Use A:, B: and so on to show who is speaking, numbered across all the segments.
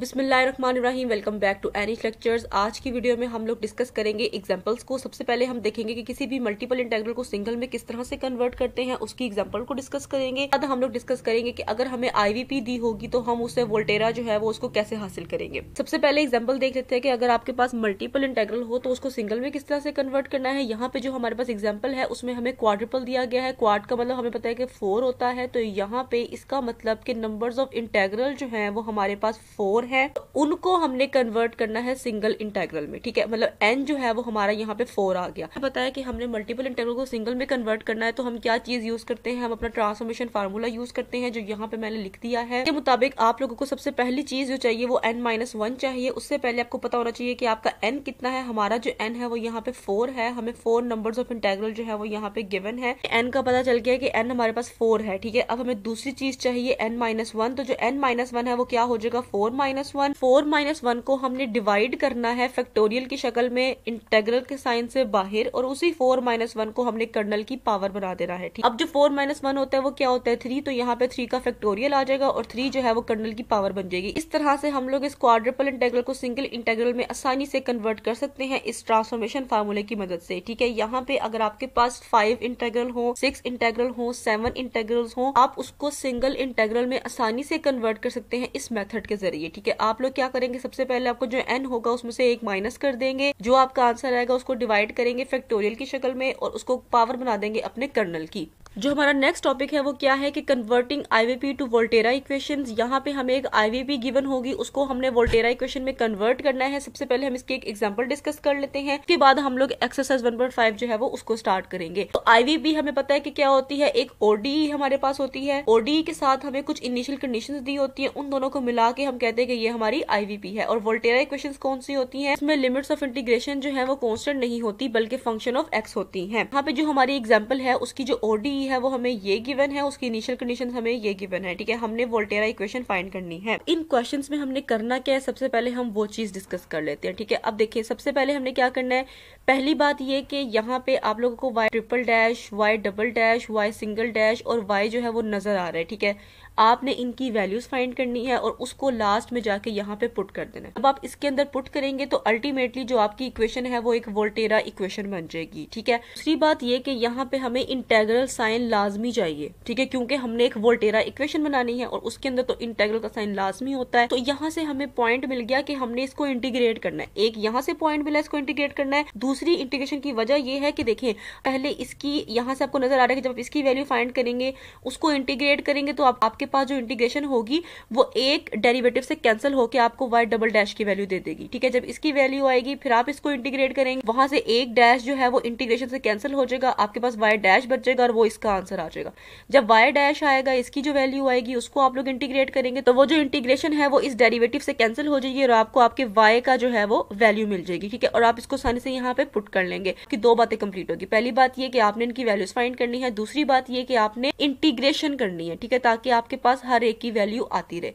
A: बिस्मिल्लाहिर्रहमानिर्रहीम welcome back to Anish lectures आज की वीडियो में हम लोग डिस्कस करेंगे एग्जांपल्स को सबसे पहले हम देखेंगे कि किसी भी मल्टीपल इंटेग्रल को सिंगल में किस तरह से कन्वर्ट करते हैं उसकी एग्जांपल को डिस्कस करेंगे अब हम लोग डिस्कस करेंगे कि अगर हमें आईवीपी दी होगी तो हम उसे वोल्टेरा जो है वो उसको कैसे हासिल करेंगे सबसे पहले एग्जाम्पल देख लेते हैं कि अगर आपके पास मल्टीपल इंटेग्रल हो तो उसको सिंगल में किस तरह से कन्वर्ट करना है यहाँ पे जो हमारे पास एग्जाम्पल है उसमें हमें क्वाड्रिपल दिया गया है क्वाड का मतलब हमें पता है कि फोर होता है तो यहाँ पे इसका मतलब कि नंबर ऑफ इंटेग्रल जो है वो हमारे पास फोर है उनको हमने कन्वर्ट करना है सिंगल इंटेग्रल में ठीक है मतलब एन जो है वो हमारा यहाँ पे फोर आ गया बताया कि हमने मल्टीपल इंटेग्रल को सिंगल में कन्वर्ट करना है तो हम क्या चीज यूज करते हैं हम अपना ट्रांसफॉर्मेशन फार्मूला यूज करते हैं जो यहाँ पे मैंने लिख दिया है के मुताबिक आप लोगों को सबसे पहली चीज जो चाहिए वो एन माइनस वन चाहिए उससे पहले आपको पता होना चाहिए कि आपका एन कितना है हमारा जो एन है वो यहाँ पे फोर है हमें फोर नंबर ऑफ इंटेग्रल जो है वो यहाँ पे गिवन है एन का पता चल गया कि एन हमारे पास फोर है ठीक है अब हमें दूसरी चीज चाहिए एन माइनस वन तो जो एन माइनस वन है वो क्या हो जाएगा four minus one four minus one को हमने डिवाइड करना है फैक्टोरियल की शक्ल में इंटेग्रल के साइन से बाहर और उसी फोर माइनस वन को हमने कर्नल की पावर बना देना है ठीक अब जो फोर माइनस वन होता है वो क्या होता है थ्री तो यहाँ पे थ्री का फैक्टोरियल आ जाएगा और थ्री जो है वो कर्नल की पावर बन जाएगी इस तरह से हम लोग इस क्वाड्रिपल इंटेग्रल को सिंगल इंटेग्रल में आसानी से कन्वर्ट कर सकते हैं इस ट्रांसफॉर्मेशन फार्मूले की मदद से ठीक है यहाँ पे अगर आपके पास फाइव इंटेग्रल हो सिक्स इंटेग्रल हो सेवन इंटेग्रल हो आप उसको सिंगल इंटेग्रल में आसानी से कन्वर्ट कर सकते हैं इस मेथड के जरिए ठीक ठीक है आप लोग क्या करेंगे सबसे पहले आपको जो एन होगा उसमें से एक माइनस कर देंगे जो आपका आंसर आएगा उसको डिवाइड करेंगे फैक्टोरियल की शक्ल में और उसको पावर बना देंगे अपने कर्नल की जो हमारा नेक्स्ट टॉपिक है वो क्या है कि converting IVP to Volterra equation यहाँ पे हमें एक आईवीपी गिवन होगी उसको हमने वोल्टेरा इक्वेशन में कन्वर्ट करना है सबसे पहले हम इसकी एक एग्जाम्पल डिस्कस कर लेते हैं उसके बाद हम लोग एक्सरसाइज फाइव जो है वो उसको स्टार्ट करेंगे तो आईवीपी हमें पता है कि क्या होती है एक ओडीई e हमारे पास होती है ओडीई e के साथ हमें कुछ इनिशियल कंडीशन दी होती है उन दोनों को मिला के हम कहते हैं कि ये हमारी आईवीपी है और वोल्टेरा इक्वेशन कौन सी होती है इसमें लिमिट्स ऑफ इंटीग्रेशन जो है वो कॉन्स्टेंट नहीं होती बल्कि फंक्शन ऑफ एक्स होती है यहाँ पे जो हमारी एग्जाम्पल है उसकी जो ओडी ई है वो हमें ये गिवन है उसकी इनिशियल कंडीशन हमें ये गिवन है ठीक है हमने वोल्टेरा इक्वेशन फाइंड करनी है इन क्वेश्चन में हमने करना क्या है सबसे पहले हम वो चीज डिस्कस कर लेते हैं ठीक है अब देखिए सबसे पहले हमने क्या करना है पहली बात ये कि यहाँ पे आप लोगों को Y triple dash Y double dash Y single dash और वाई जो है वो नजर आ रहा है ठीक है आपने इनकी वैल्यूज फाइंड करनी है और उसको लास्ट में जाके यहाँ पे पुट कर देना है अब आप इसके अंदर पुट करेंगे तो अल्टीमेटली जो आपकी इक्वेशन है वो एक वोल्टेरा इक्वेशन बन जाएगी ठीक है दूसरी बात ये कि यहाँ पे हमें इंटेग्रल साइन लाजमी चाहिए ठीक है क्योंकि हमने एक वोल्टेरा इक्वेशन बनानी है और उसके अंदर तो इंटेग्रल का साइन लाजमी होता है तो यहाँ से हमें पॉइंट मिल गया कि हमने इसको इंटीग्रेट करना है एक यहाँ से पॉइंट मिला इसको इंटीग्रेट करना है दूसरी इंटीग्रेशन की वजह यह है कि देखें पहले इसकी यहाँ से आपको नजर आ रहा है कि जब इसकी वैल्यू फाइंड करेंगे उसको इंटीग्रेट करेंगे तो आप, आपके पास जो इंटीग्रेशन होगी वो एक डेरिवेटिव से कैंसिल होकर आपको वाई डबल डैश की वैल्यू दे देगी ठीक है जब इसकी वैल्यू आएगी फिर आप इसको इंटीग्रेट करेंगे वहां से एक डैश जो है वो इंटीग्रेशन से कैंसिल हो जाएगा आपके पास वाई डैश बच जाएगा और वो इसका आंसर आ जाएगा जब वाई डैश आएगा इसकी जो वैल्यू आएगी उसको आप लोग इंटीग्रेट करेंगे तो वो जो इंटीग्रेशन है वो इस डेरिवेटिव से कैंसिल हो जाएगी और आपको आपके वाई का जो है वो वैल्यू मिल जाएगी ठीक है और आप इसको आसानी से यहाँ पे पुट कर लेंगे कि दो बातें कंप्लीट होगी पहली बात ये कि आपने इनकी वैल्यूज फाइंड करनी है दूसरी बात ये कि आपने इंटीग्रेशन करनी है ठीक है ताकि आप आपके पास हर एक की वैल्यू आती रहे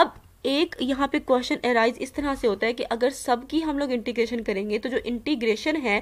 A: अब एक यहाँ पे क्वेश्चन एराइज इस तरह से होता है कि अगर सब की हम लोग इंटीग्रेशन करेंगे तो जो इंटीग्रेशन है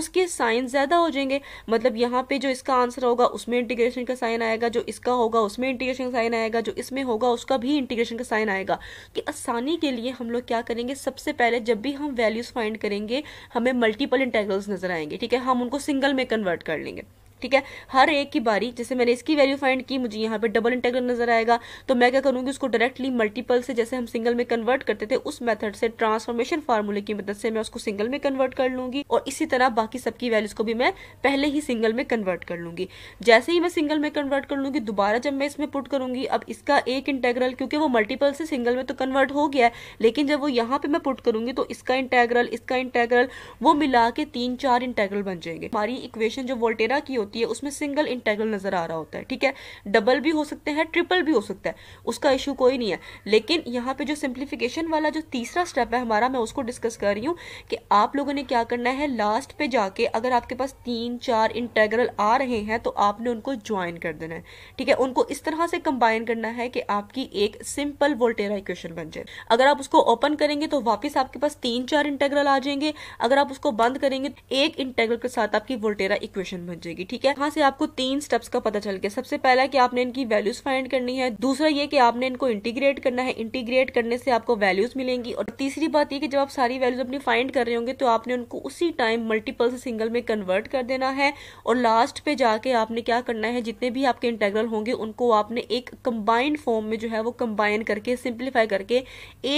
A: उसके साइन ज़्यादा हो जाएंगे मतलब यहाँ पे जो इसका आंसर होगा उसमें इंटीग्रेशन का साइन आएगा जो इसका होगा उसमें इंटीग्रेशन का साइन आएगा जो इसमें होगा उसका भी इंटीग्रेशन का साइन आएगा कि आसानी के लिए हम लोग क्या करेंगे सबसे पहले जब भी हम वैल्यूज़ फाइंड करेंगे हमें मल्टीपल इंटेग्रल्स नजर आएंगे ठीक है हम उनको सिंगल में कन्वर्ट कर लेंगे ठीक है हर एक की बारी जैसे मैंने इसकी वैल्यू फाइंड की मुझे यहाँ पे डबल इंटेग्रल नजर आएगा तो मैं क्या करूँगी उसको डायरेक्टली मल्टीपल से जैसे हम सिंगल में कन्वर्ट करते थे उस मेथड से ट्रांसफॉर्मेशन फार्मूले की मदद से मैं उसको सिंगल में कन्वर्ट कर लूंगी और इसी तरह बाकी सबकी वैल्यूज को भी मैं पहले ही सिंगल में कन्वर्ट कर लूंगी जैसे ही मैं सिंगल में कन्वर्ट कर लूंगी दोबारा जब मैं इसमें पुट करूंगी अब इसका एक इंटेग्रल क्योंकि वो मल्टीपल से सिंगल में तो कन्वर्ट हो गया है लेकिन जब वो यहाँ पे मैं पुट करूंगी तो इसका इंटेग्रल इसका इंटेग्रल वो मिला के तीन चार इंटेग्रल बन जाएंगे हमारी इक्वेशन जो वोल्टेरा की होती होती है उसमें सिंगल इंटेग्रल नजर आ रहा होता है ठीक है डबल भी हो सकते हैं ट्रिपल भी हो सकता है उसका इशू कोई नहीं है लेकिन यहाँ पे जो सिंप्लीफिकेशन वाला जो तीसरा स्टेप है हमारा मैं उसको डिस्कस कर रही हूँ कि आप लोगों ने क्या करना है लास्ट पे जाके अगर आपके पास तीन चार इंटेग्रल आ रहे हैं तो आपने उनको ज्वाइन कर देना है ठीक है उनको इस तरह से कंबाइन करना है कि आपकी एक सिंपल वोल्टेरा इक्वेशन बन जाए अगर आप उसको ओपन करेंगे तो वापिस आपके पास तीन चार इंटेग्रल आ जाएंगे अगर आप उसको बंद करेंगे तो एक इंटेग्रल के साथ आपकी वोल्टेरा इक्वेशन बन जाएगी ठीक ठीक है यहाँ से आपको तीन स्टेप्स का पता चल गया सबसे पहला कि आपने इनकी वैल्यूज फाइंड करनी है दूसरा ये कि आपने इनको इंटीग्रेट करना है इंटीग्रेट करने से आपको वैल्यूज मिलेंगी और तीसरी बात ये कि जब आप सारी वैल्यूज अपनी फाइंड कर रहे होंगे तो आपने उनको उसी टाइम मल्टीपल से सिंगल में कन्वर्ट कर देना है और लास्ट पे जाके आपने क्या करना है जितने भी आपके इंटेग्रल होंगे उनको आपने एक कंबाइंड फॉर्म में जो है वो कंबाइन करके सिंप्लीफाई करके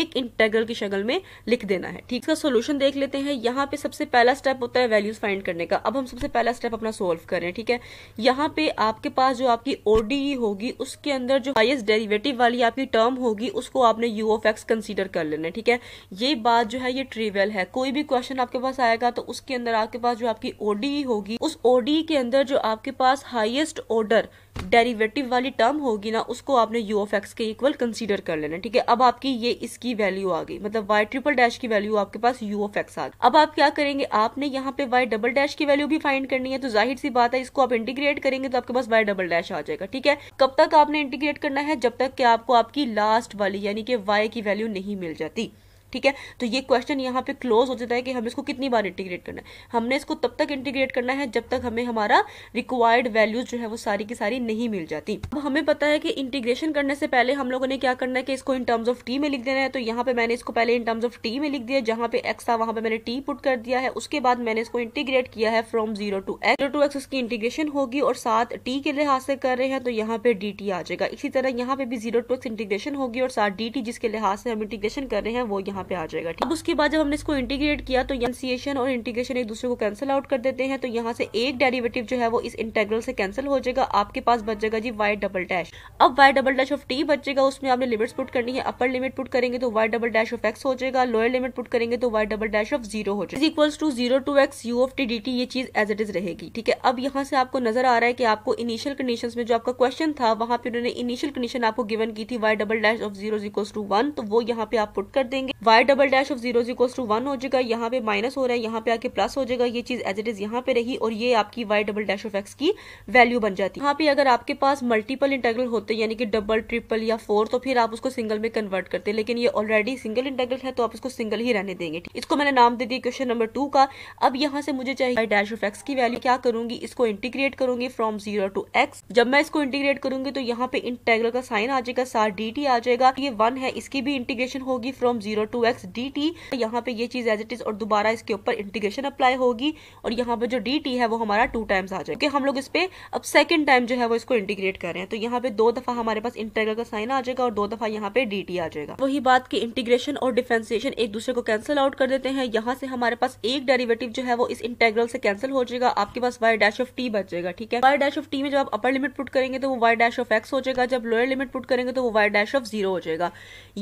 A: एक इंटेग्रल की शक्ल में लिख देना है ठीक है सोल्यूशन देख लेते हैं यहाँ पे सबसे पहला स्टेप होता है वैल्यूज फाइंड करने का अब हम सबसे पहला स्टेप अपना सोल्व करें है ठीक है यहाँ पे आपके पास जो आपकी ओडीई e होगी उसके अंदर जो हाइस्ट डेरिवेटिव वाली आपकी टर्म होगी उसको आपने यू ऑफ एक्स कंसिडर कर लेना है ठीक है ये बात जो है ये ट्रिवियल है कोई भी क्वेश्चन आपके पास आएगा तो उसके अंदर आपके पास जो आपकी ओडीई e होगी उस ओडीई e के अंदर जो आपके पास हाइएस्ट ऑर्डर डेरिवेटिव वाली टर्म होगी ना उसको आपने यू ऑफ एक्स के इक्वल कंसीडर कर लेना ठीक है अब आपकी ये इसकी वैल्यू आ गई मतलब वाई ट्रिपल डैश की वैल्यू आपके पास यू ऑफ एक्स आ गई अब आप क्या करेंगे आपने यहाँ पे वाई डबल डैश की वैल्यू भी फाइंड करनी है तो जाहिर सी बात है इसको आप इंटीग्रेट करेंगे तो आपके पास वाई डबल डैश आ जाएगा ठीक है कब तक आपने इंटीग्रेट करना है जब तक कि आपको आपकी लास्ट वाली यानी कि वाई की वैल्यू नहीं मिल जाती ठीक है तो ये क्वेश्चन यहाँ पे क्लोज हो जाता है कि हम इसको कितनी बार इंटीग्रेट करना है हमने इसको तब तक इंटीग्रेट करना है जब तक हमें हमारा रिक्वायर्ड वैल्यूज जो है वो सारी की सारी नहीं मिल जाती अब हमें पता है कि इंटीग्रेशन करने से पहले हम लोगों ने क्या करना है कि इसको इन टर्म्स ऑफ टी में लिख देना है तो यहाँ पे मैंने इसको पहले इन टर्म्स ऑफ टी में लिख दिया जहाँ पे एक्स था वहां पे मैंने टी पुट कर दिया है उसके बाद मैंने इसको इंटीग्रेट किया है from zero to X zero to X इसकी इंटीग्रेशन होगी और साथ टी के लिहाज से कर रहे हैं तो यहाँ पे डी टी आ जाएगा इसी तरह यहाँ पे भी जीरो टू एक्स इंटीग्रेशन होगी और साथ डी टी जिसके लिहाज से हम इंटीग्रेशन कर रहे हैं वो यहाँ यहाँ पे आ जाएगा ठीक अब उसके बाद जब हमने इसको इंटीग्रेट किया तो एनसीएशन और इंटीग्रेशन एक दूसरे को कैंसिल आउट कर देते हैं तो यहाँ से एक डेरिवेटिव जो है वो इस इंटेग्रल से कैंसिल हो जाएगा आपके पास बच जाएगा जी वाई डबल डैश अब Y double dash of T बचेगा उसमें आपने लिमिट्स पुट करनी है अपर लिमिट पुट करेंगे तो Y double dash of X हो जाएगा लोअर लिमिट पुट करेंगे तो Y double dash of zero हो जाएगा equals to zero to X U of T D T ये चीज एज इट इज रहेगी ठीक है अब यहाँ से आपको नजर आ रहा है कि आपको इनिशियल कंडीशन में जो आपका क्वेश्चन था वहां पे उन्होंने इनिशियल कंडीशन आपको गिवन की थी Y double dash of zero to one तो वो यहाँ पे आप पुट कर देंगे Y double dash of zero equals to one हो जाएगा यहाँ पे माइनस हो रहा है यहाँ पे आके प्लस हो जाएगा ये चीज एज इट इज यहाँ पे रही और ये आपकी Y double dash of X की वैल्यू बन जाती है यहाँ पे अगर आपके पास मल्टीपल इंटेग्रल होते यानी कि डबल ट्रिपल या फोर तो फिर आप उसको सिंगल में कन्वर्ट करते लेकिन ये ऑलरेडी सिंगल इंटेग्रल है तो आप उसको सिंगल ही रहने देंगे इसको मैंने नाम दे दिया क्वेश्चन नंबर टू का अब यहाँ से मुझे चाहिए डैश ऑफ एक्स की वैल्यू क्या करूंगी इसको इंटीग्रेट करूंगी फ्रॉम जीरो टू एक्स जब मैं इसको इंटीग्रेट करूंगी तो यहाँ पे इंटेग्रल का साइन आ जाएगा साथ डी आ जाएगा ये वन है इसकी भी इंटीग्रेशन होगी from zero to two X D T यहाँ पे ये चीज एज इट इज और दोबारा इसके ऊपर इंटीग्रेशन अप्लाई होगी और यहाँ पे जो डी टी है वो हमारा टू टाइम्स आ जाएगा हम लोग इस पे अब सेकंड टाइम जो है वो इसको इंटीग्रेट कर रहे हैं तो यहाँ पे दो दफा हमारे पास इंटेग्रल का साइन आ जाएगा और दो दफा यहाँ पे डी टी आ जाएगा वही बात की इंटीग्रेशन और डिफ्रेंसिएशन एक दूसरे को कैंसिल आउट कर देते हैं यहाँ से हमारे पास एक डेरिवेटिव जो है वो इस इंटेग्रल से कैंसिल हो जाएगा आपके पास वाई डैश ऑफ टी बच जाएगा ठीक है वाई डैश ऑफ टी में जब आप अपर लिमिट पुट करेंगे तो वो वाई डैश ऑफ एक्स हो जाएगा जब लोअर लिमिट पुट करेंगे तो वो वाई डैश ऑफ जीरो हो जाएगा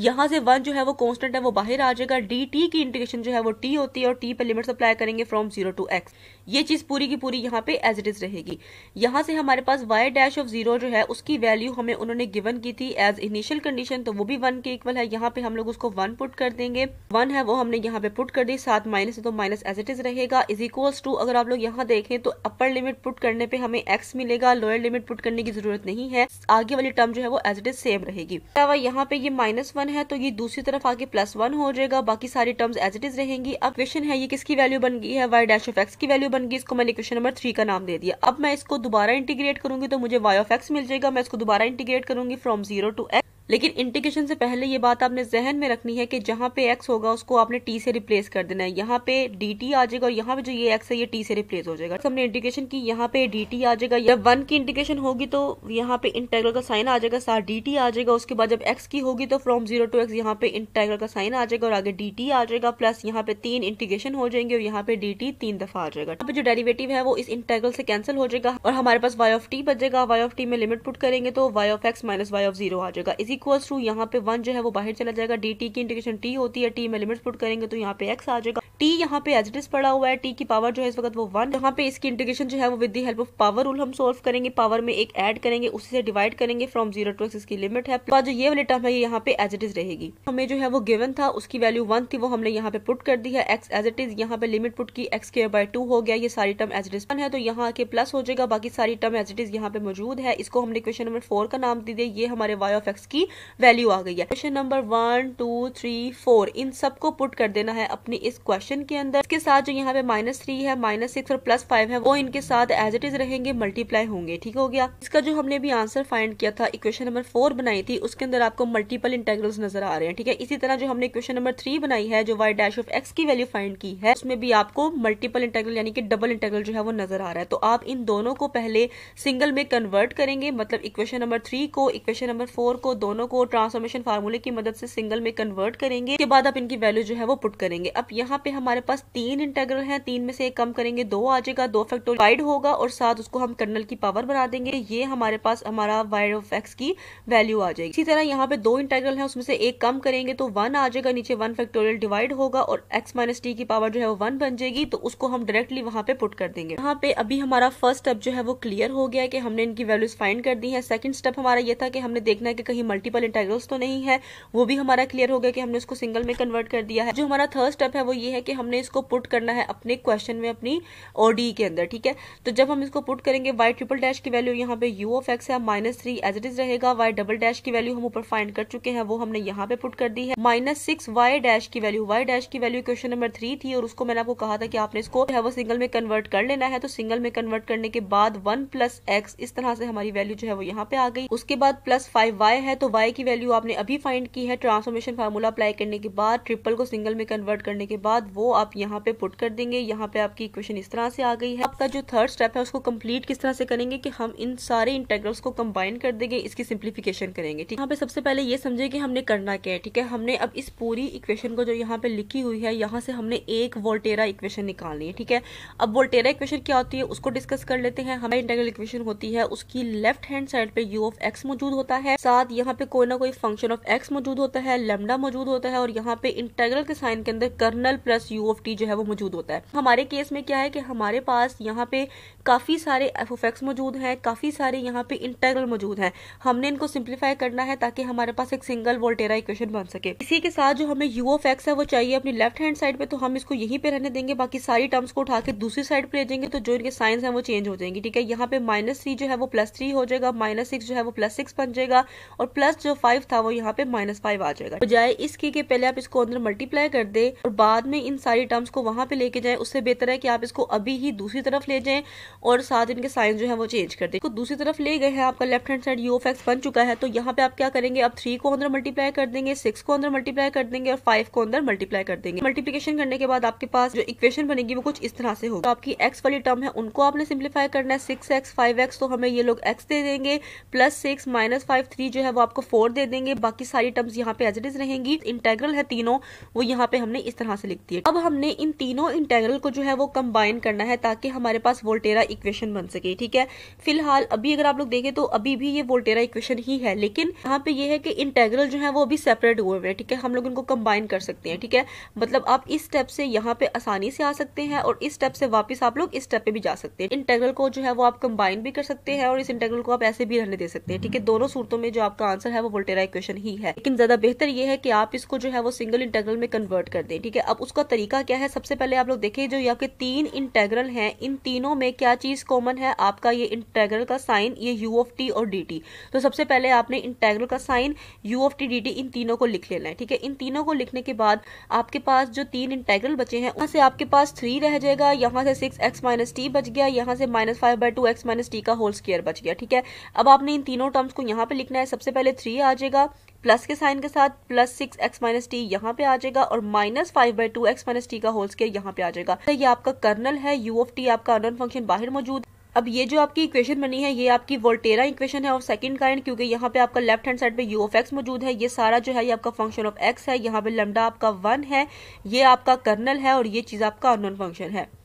A: यहाँ से वन जो है वो कॉन्स्टेंट है वो बाहर बाहर आ जाएगा डी टी की इंटीग्रेशन जो है वो टी होती है और टी पे लिमिट अप्लाई करेंगे फ्रॉम जीरो टू एक्स ये चीज पूरी की पूरी यहाँ पे एज इट इज रहेगी यहाँ से हमारे पास वाई डैश ऑफ जीरो जो है उसकी वैल्यू हमें उन्होंने गिवन की थी एज इनिशियल कंडीशन तो वो भी वन के इक्वल है यहाँ पे हम लोग उसको वन पुट कर देंगे वन है वो हमने यहाँ पे पुट कर दी सात माइनस है तो माइनस एज इट इज रहेगा इज इक्वल्स टू अगर आप लोग यहाँ देखें तो अपर लिमिट पुट करने पे हमें एक्स मिलेगा लोअर लिमिट पुट करने की जरूरत नहीं है आगे वाली टर्म जो है वो एज इट इज सेम रहेगी अलावा यहाँ पे ये माइनस वन है तो ये दूसरी तरफ आगे प्लस वन हो जाएगा बाकी सारी टर्म्स एज इट इज रहेंगी अब क्वेश्चन है ये किसकी वैल्यू बन गई है वाई डैश ऑफ एक्स की वैल्यू बन गई इसको मैंने क्वेश्चन नंबर थ्री का नाम दे दिया अब मैं इसको दोबारा इंटीग्रेट करूंगी तो मुझे वाई ऑफ एक्स मिल जाएगा मैं इसको दोबारा इंटीग्रेट करूंगी फ्रॉम जीरो टू एक्स लेकिन इंटीग्रेशन से पहले ये बात आपने जहन में रखनी है कि जहां पे एक्स होगा उसको आपने टी से रिप्लेस कर देना है यहाँ पे डी टी आ जाएगा और यहाँ पे जो ये एक्स है ये टी से रिप्लेस हो जाएगा हमने इंटीग्रेशन की यहाँ पे डी टी आ जाएगा जब वन की इंटीग्रेशन होगी तो यहाँ पे इंटेग्रल का साइन आ जाएगा साथ डी टी आ जाएगा उसके बाद जब एक्स की होगी तो फ्रॉम जीरो टू एक्स यहाँ पे इंटेग्रल का साइन आ जाएगा और आगे डी टी आ जाएगा प्लस यहाँ पे तीन इंटीग्रेशन हो जाएंगे और यहाँ पे डी टी तीन दफा आ जाएगा यहाँ जो डेरिवेटिव है वो इस इंटेग्रल से कैंसिल हो जाएगा और हमारे पास वाई ऑफ टी बचेगा वाई ऑफ टी में लिमिट पुट करेंगे तो Y of X minus Y of zero आ जाएगा इसी इक्वल्स टू यहाँ पे वन जो है वो बाहर चला जाएगा डी टी की इंटीग्रेशन टी होती है टी में लिमिट्स पुट करेंगे तो यहाँ पे एक्स आ जाएगा टी यहाँ पे एज इट इज पड़ा हुआ है टी की पावर जो है इस वक्त वो वन यहाँ पे इसकी इंटीग्रेशन जो है वो with the help of power rule हम सोल्व करेंगे पावर में एक एड करेंगे उसी से डिवाइड करेंगे फ्रॉम जीरो टू एक्स इसकी लिमिट है जो तो ये वाली टर्म है यहाँ पे एज इट इज रहेगी हमें जो है वो गिवन था उसकी वैल्यू वन थी वो हमने यहाँ पे पुट कर दी है एक्स एज इट इज यहाँ पे लिमिट पुट की एक्स के बाय टू हो गया ये सारी term as it is one है तो यहाँ के प्लस हो जाएगा बाकी सारी टर्म एज इट इज यहाँ पे मौजूद है इसको हमने क्वेश्चन नंबर फोर का नाम दे दिया ये हमारे वाई ऑफ एक्स की वैल्यू आ गई है question number one two three four इन सबको पुट कर देना है अपनी इस क्वेश्चन क्वेश्चन के अंदर इसके साथ जो यहाँ पे माइनस थ्री है माइनस सिक्स और प्लस फाइव है वो इनके साथ एज इट इज रहेंगे मल्टीप्लाई होंगे ठीक हो गया इसका जो हमने भी आंसर फाइंड किया था इक्वेशन नंबर फोर बनाई थी उसके अंदर आपको मल्टीपल इंटेग्रल्स नजर आ रहे हैं ठीक है इसी तरह जो हमने इक्वेशन नंबर थ्री बनाई है जो वाई डैश ऑफ एक्स की वैल्यू फाइंड की है उसमें भी आपको मल्टीपल इंटेग्रल यानी कि डबल इंटेग्रल जो है वो नजर आ रहा है तो आप इन दोनों को पहले सिंगल में कन्वर्ट करेंगे मतलब इक्वेशन नंबर थ्री को इक्वेशन नंबर फोर को दोनों को ट्रांसफॉर्मेशन फार्मूले की मदद से सिंगल में कन्वर्ट करेंगे उसके बाद आप इनकी वैल्यू जो है वो पुट करेंगे अब यहाँ पे हमारे पास तीन इंटेग्रल हैं तीन में से एक कम करेंगे दो आ जाएगा दो वाइड होगा और साथ उसको हम कर्नल की पावर बना देंगे ये हमारे पास हमारा वाइड ऑफ एक्स की वैल्यू आ जाएगी इसी तरह यहाँ पे दो इंटेग्रल है उसमें से एक कम करेंगे तो वन आ जाएगा नीचे वन फैक्टोरियल डिवाइड होगा और एक्स माइनस टी की पावर जो है वो वन बन जाएगी तो उसको हम डायरेक्टली वहां पे पुट कर देंगे यहाँ पे अभी हमारा फर्स्ट स्टेप जो है वो क्लियर हो गया है कि हमने इनकी वैल्यूज फाइंड कर दी है सेकंड स्टेप हमारा ये था कि हमने देखना है कि कहीं मल्टीपल इंटेग्रल्स तो नहीं है वो भी हमारा क्लियर हो गया कि हमने उसको सिंगल में कन्वर्ट कर दिया है जो हमारा थर्ड स्टेप है वो ये है कि हमने इसको पुट करना है अपने क्वेश्चन में अपनी ओडी के अंदर ठीक है तो जब हम इसको पुट करेंगे वाई ट्रिपल डैश की वैल्यू यहाँ पे यू ऑफ एक्स है minus three as it is रहेगा वाई डबल डैश की वैल्यू हम ऊपर फाइंड कर चुके हैं वो हमने यहाँ पे पुट कर दी है माइनस सिक्स वाई डैश की वैल्यू वाई डैश की वैल्यू क्वेश्चन नंबर थ्री थी और उसको मैंने आपको कहा था कि आपने इसको है वो सिंगल में कन्वर्ट कर लेना है तो सिंगल में कन्वर्ट करने के बाद वन प्लस एक्स इस तरह से हमारी वैल्यू जो है वो यहाँ पे आ गई उसके बाद प्लस फाइव वाई है तो वाई की वैल्यू आपने अभी फाइंड की है ट्रांसफॉर्मेशन फार्मूला अप्लाई करने के बाद ट्रिपल को सिंगल में कन्वर्ट करने के बाद वो आप यहाँ पे पुट कर देंगे यहाँ पे आपकी इक्वेशन इस तरह से आ गई है आपका जो थर्ड स्टेप है उसको कंप्लीट किस तरह से करेंगे कि हम इन सारे इंटेग्रल्स को कंबाइन कर देंगे इसकी सिंप्लीफिकेशन करेंगे ठीक यहाँ पे सबसे पहले ये समझे कि हमने करना क्या है ठीक है हमने अब इस पूरी इक्वेशन को जो यहाँ पे लिखी हुई है यहाँ से हमने एक वोल्टेरा इक्वेशन निकालनी है ठीक है अब वोल्टेरा इक्वेशन क्या होती है उसको डिस्कस कर लेते हैं हमारी इंटेग्रल इक्वेशन होती है उसकी लेफ्ट हैंड साइड पे यू ऑफ एक्स मौजूद होता है साथ यहाँ पे कोई ना कोई फंक्शन ऑफ एक्स मौजूद होता है लेमडा मौजूद होता है और यहाँ पे इंटेग्रल के साइन के अंदर kernel plus plus U of T जो है वो मौजूद होता है हमारे केस में क्या है कि हमारे पास यहाँ पे काफ़ी सारे एफ ऑफ एक्स मौजूद हैं काफ़ी सारे यहाँ पे इंटरल मौजूद हैं हमने इनको सिंप्लीफाई करना है ताकि हमारे पास एक सिंगल वोल्टेरा इक्वेशन बन सके इसी के साथ जो हमें यू ऑफ एक्स है वो चाहिए अपनी लेफ्ट हैंड साइड पे तो हम इसको यहीं पे रहने देंगे बाकी सारी टर्म्स को उठा के दूसरी साइड पर ले जाएंगे तो जो इनके साइंस है वो चेंज हो जाएंगे ठीक है यहाँ पे माइनस थ्री जो है वो प्लस थ्री हो जाएगा माइनस सिक्स जो है वो प्लस सिक्स बन जाएगा और प्लस जो फाइव था वो यहाँ पे माइनस फाइव आ जाएगा बजाय इसके पहले आप इसको अंदर मल्टीप्लाई कर दे और बाद में इन सारी टर्म्स को वहां पे लेके जाएं उससे बेहतर है कि आप इसको अभी ही दूसरी तरफ ले जाएं और साथ इनके साइन जो है वो चेंज कर दें तो दूसरी तरफ ले गए हैं आपका left hand side U of X बन चुका है तो यहाँ पे आप क्या करेंगे आप थ्री को अंदर मल्टीप्लाई कर देंगे सिक्स को अंदर मल्टीप्लाई कर देंगे और फाइव को अंदर मल्टीप्लाई कर देंगे मल्टीप्लीकेशन करने के बाद आपके पास जो इक्वेशन बनेगी वो कुछ इस तरह से होगा तो आपकी एक्स वाली टर्म है उनको आपने सिंप्लीफाई करना है सिक्स एक्स फाइव एक्स तो हमें ये लोग एक्स दे देंगे plus six minus five three जो है वो आपको फोर दे देंगे बाकी सारी टर्म्स यहाँ पे एज इट इज रहेंगी इंटेग्रल है तीनों वो यहाँ पे हमने इस तरह से लिख दिया अब हमने इन तीनों इंटेग्रल को जो है वो कंबाइन करना है ताकि हमारे पास वोल्टेरा इक्वेशन बन सके ठीक है फिलहाल अभी अगर आप लोग देखें तो अभी भी ये वोल्टेरा इक्वेशन ही है लेकिन यहाँ पे ये है कि इंटेग्रल जो है वो अभी सेपरेट हुए हुए हैं ठीक है हम लोग इनको कंबाइन कर सकते हैं ठीक है मतलब आप इस स्टेप से यहाँ पे आसानी से आ सकते हैं और इस स्टेप से वापिस आप लोग इस स्टेप पे भी जा सकते हैं इंटेग्रल को जो है वो आप कंबाइन भी कर सकते हैं और इस इंटेग्रल को आप ऐसे भी रहने दे सकते हैं ठीक है दोनों सूरतों में जो आपका आंसर है वो वोल्टेरा इक्वेशन ही है लेकिन ज्यादा बेहतर ये है कि आप इसको जो है वो सिंगल इंटेग्रल में कन्वर्ट कर दें ठीक है अब उसका तरीका क्या है सबसे पहले आप लोग देखें जो ये आपके तीन इंटेग्रल हैं इन तीनों में क्या चीज़ कॉमन है आपका ये इंटेग्रल का साइन ये यू ऑफ टी और डी टी तो सबसे पहले आपने इंटेग्रल का sign U of T D T इन तीनों को लिख लेना है ठीक है इन तीनों को लिखने के बाद आपके पास जो तीन इंटेग्रल बचे हैं वहां से आपके पास थ्री रह जाएगा यहाँ से सिक्स एक्स माइनस टी बच गया यहाँ से minus five by two X minus T का होल स्क्र बच गया ठीक है अब आपने इन तीनों टर्म्स को यहाँ पे लिखना है सबसे पहले थ्री आ जाएगा प्लस के साइन के साथ plus six X minus T यहाँ पे आ जाएगा और minus five by two X X minus T का होल के यहाँ पे आ जाएगा तो ये आपका कर्नल है यू ऑफ टी आपका अनन फंक्शन बाहर मौजूद अब ये जो आपकी इक्वेशन बनी है ये आपकी वोल्टेरा इक्वेशन है ऑफ सेकंड काइंड क्योंकि यहाँ पे आपका लेफ्ट हैंड साइड पे यू ऑफ एक्स मौजूद है ये सारा जो है ये आपका फंक्शन ऑफ एक्स है यहाँ पे लम्डा आपका वन है ये आपका कर्नल है और ये चीज आपका अननोन फंक्शन है